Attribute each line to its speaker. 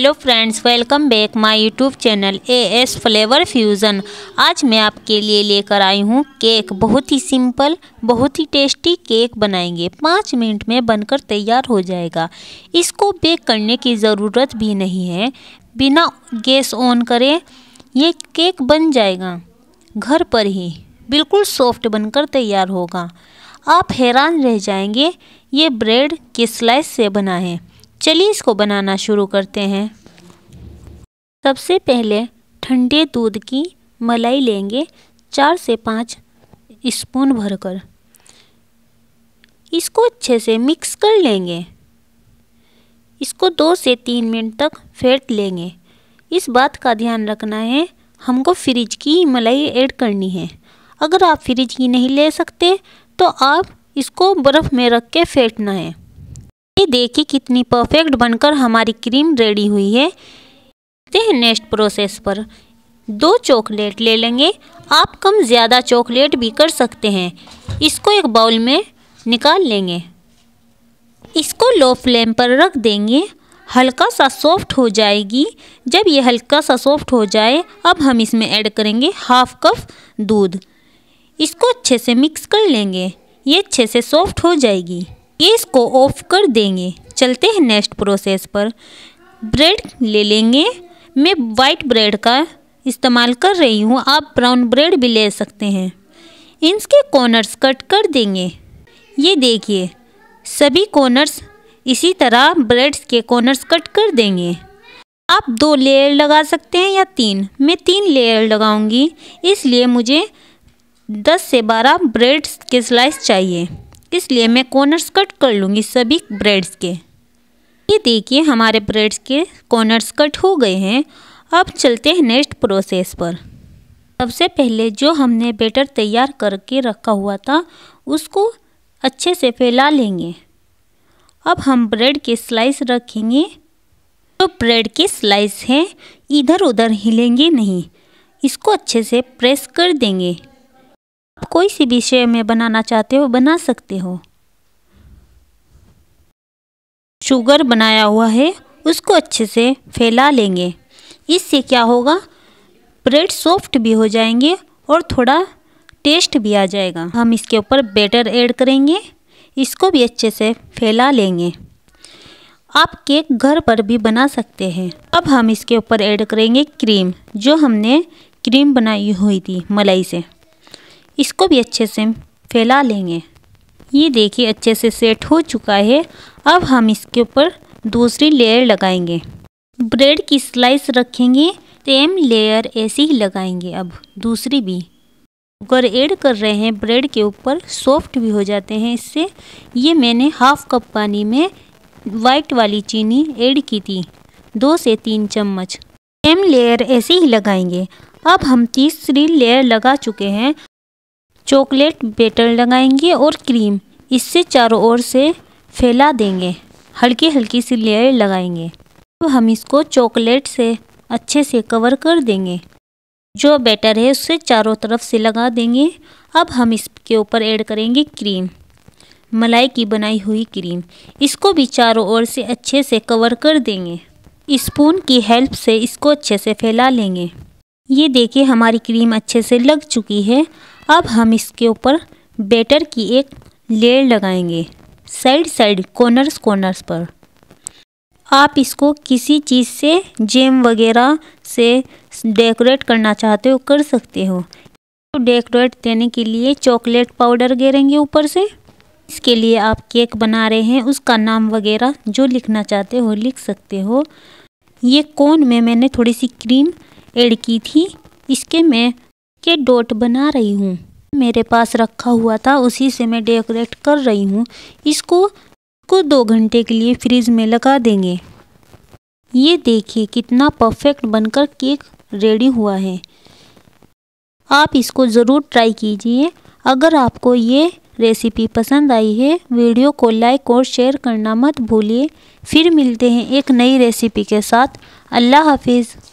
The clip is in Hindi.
Speaker 1: hello friends welcome back my YouTube channel A S flavour fusion आज मैं आपके लिए लेकर आई हूँ केक बहुत ही सिंपल बहुत ही टेस्टी केक बनाएंगे पाँच मिनट में बनकर तैयार हो जाएगा इसको बेक करने की ज़रूरत भी नहीं है बिना गैस ऑन करें ये केक बन जाएगा घर पर ही बिल्कुल सॉफ्ट बनकर तैयार होगा आप हैरान रह जाएंगे ये ब्रेड के स्लाइस से बना है चलिए इसको बनाना शुरू करते हैं सबसे पहले ठंडे दूध की मलाई लेंगे चार से पाँच स्पून भरकर इसको अच्छे से मिक्स कर लेंगे इसको दो से तीन मिनट तक फेंट लेंगे इस बात का ध्यान रखना है हमको फ्रिज की मलाई ऐड करनी है अगर आप फ्रिज की नहीं ले सकते तो आप इसको बर्फ़ में रख के फेंटना है ये देखिए कितनी परफेक्ट बनकर हमारी क्रीम रेडी हुई है देखते हैं नेक्स्ट प्रोसेस पर दो चॉकलेट ले लेंगे आप कम ज़्यादा चॉकलेट भी कर सकते हैं इसको एक बाउल में निकाल लेंगे इसको लो फ्लेम पर रख देंगे हल्का सा सॉफ्ट हो जाएगी जब ये हल्का सा सॉफ्ट हो जाए अब हम इसमें ऐड करेंगे हाफ कप दूध इसको अच्छे से मिक्स कर लेंगे ये अच्छे से सॉफ्ट हो जाएगी गैस को ऑफ कर देंगे चलते हैं नेक्स्ट प्रोसेस पर ब्रेड ले लेंगे मैं वाइट ब्रेड का इस्तेमाल कर रही हूँ आप ब्राउन ब्रेड भी ले सकते हैं इसके कॉर्नर्स कट कर देंगे ये देखिए सभी कॉर्नर्स इसी तरह ब्रेड्स के कॉर्नर्स कट कर देंगे आप दो लेयर लगा सकते हैं या तीन मैं तीन लेयर लगाऊंगी इसलिए मुझे 10 से 12 ब्रेड्स के स्लाइस चाहिए इसलिए मैं कॉर्नर्स कट कर लूँगी सभी ब्रेड्स के ये देखिए हमारे ब्रेड्स के कॉर्नर्स कट हो गए हैं अब चलते हैं नेक्स्ट प्रोसेस पर सबसे पहले जो हमने बेटर तैयार करके रखा हुआ था उसको अच्छे से फैला लेंगे अब हम ब्रेड के स्लाइस रखेंगे जो तो ब्रेड के स्लाइस हैं इधर उधर हिलेंगे नहीं इसको अच्छे से प्रेस कर देंगे कोई सी विषय में बनाना चाहते हो बना सकते हो शुगर बनाया हुआ है उसको अच्छे से फैला लेंगे इससे क्या होगा ब्रेड सॉफ्ट भी हो जाएंगे और थोड़ा टेस्ट भी आ जाएगा हम इसके ऊपर बेटर ऐड करेंगे इसको भी अच्छे से फैला लेंगे आप केक घर पर भी बना सकते हैं अब हम इसके ऊपर ऐड करेंगे क्रीम जो हमने क्रीम बनाई हुई थी मलाई से इसको भी अच्छे से फैला लेंगे ये देखिए अच्छे से सेट हो चुका है अब हम इसके ऊपर दूसरी लेयर लगाएंगे ब्रेड की स्लाइस रखेंगे सेम लेयर ऐसे ही लगाएंगे अब दूसरी भी अगर ऐड कर रहे हैं ब्रेड के ऊपर सॉफ्ट भी हो जाते हैं इससे ये मैंने हाफ कप पानी में वाइट वाली चीनी ऐड की थी दो से तीन चम्मच सेम लेयर ऐसे ही लगाएंगे अब हम तीसरी लेयर लगा चुके हैं चॉकलेट बेटर लगाएंगे और क्रीम इससे चारों ओर से फैला देंगे हल्की हल्की सी लेयर लगाएंगे अब हम इसको चॉकलेट से अच्छे से कवर कर देंगे जो बैटर है उसे चारों तरफ से लगा देंगे अब हम इसके ऊपर ऐड करेंगे क्रीम मलाई की बनाई हुई क्रीम इसको भी चारों ओर से अच्छे से कवर कर देंगे स्पून की हेल्प से इसको अच्छे से फैला लेंगे ये देखिए हमारी क्रीम अच्छे से लग चुकी है अब हम इसके ऊपर बेटर की एक लेयर लगाएंगे साइड साइड कॉर्नर्स कॉर्नर्स पर आप इसको किसी चीज़ से जेम वगैरह से डेकोरेट करना चाहते हो कर सकते हो तो डेकोरेट देने के लिए चॉकलेट पाउडर गेरेंगे ऊपर से इसके लिए आप केक बना रहे हैं उसका नाम वगैरह जो लिखना चाहते हो लिख सकते हो ये कोन में मैंने थोड़ी सी क्रीम ऐड की थी इसके मैं के डॉट बना रही हूँ मेरे पास रखा हुआ था उसी से मैं डेकोरेट कर रही हूँ इसको को दो घंटे के लिए फ्रिज में लगा देंगे ये देखिए कितना परफेक्ट बनकर केक रेडी हुआ है आप इसको ज़रूर ट्राई कीजिए अगर आपको ये रेसिपी पसंद आई है वीडियो को लाइक और शेयर करना मत भूलिए फिर मिलते हैं एक नई रेसिपी के साथ अल्लाह हाफिज़